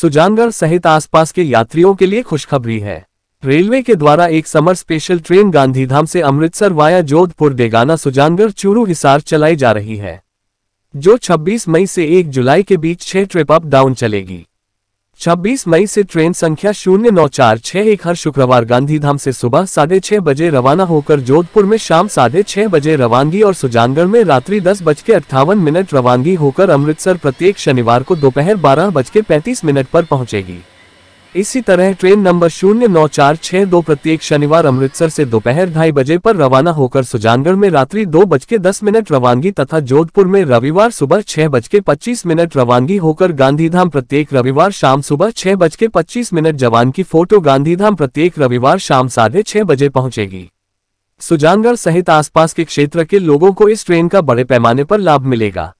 सुजानगढ़ सहित आसपास के यात्रियों के लिए खुशखबरी है रेलवे के द्वारा एक समर स्पेशल ट्रेन गांधीधाम से अमृतसर वाया जोधपुर देगाना सुजानगढ़ चूरू हिसार चलाई जा रही है जो 26 मई से 1 जुलाई के बीच छह ट्रिप अप डाउन चलेगी 26 मई से ट्रेन संख्या शून्य नौ चार छह एक हर शुक्रवार गांधीधाम से सुबह साढ़े छह बजे रवाना होकर जोधपुर में शाम साढ़े छह बजे रवानगी और सुजानगढ़ में रात्रि दस बज के अट्ठावन मिनट रवानगी होकर अमृतसर प्रत्येक शनिवार को दोपहर बारह बज के पैंतीस मिनट पर पहुंचेगी इसी तरह ट्रेन नंबर शून्य नौ चार छह दो प्रत्येक शनिवार अमृतसर से दोपहर ढाई बजे पर रवाना होकर सुजानगढ़ में रात्रि दो बज के दस मिनट रवानगी तथा जोधपुर में रविवार सुबह छह बज के पच्चीस मिनट रवानगी होकर गांधीधाम प्रत्येक रविवार शाम सुबह छह बज के पच्चीस मिनट जवान की फोटो गांधीधाम प्रत्येक रविवार शाम साढ़े छह बजे पहुंचेगी सुजानगढ़ सहित आसपास के क्षेत्र के लोगों को इस ट्रेन का बड़े पैमाने पर लाभ मिलेगा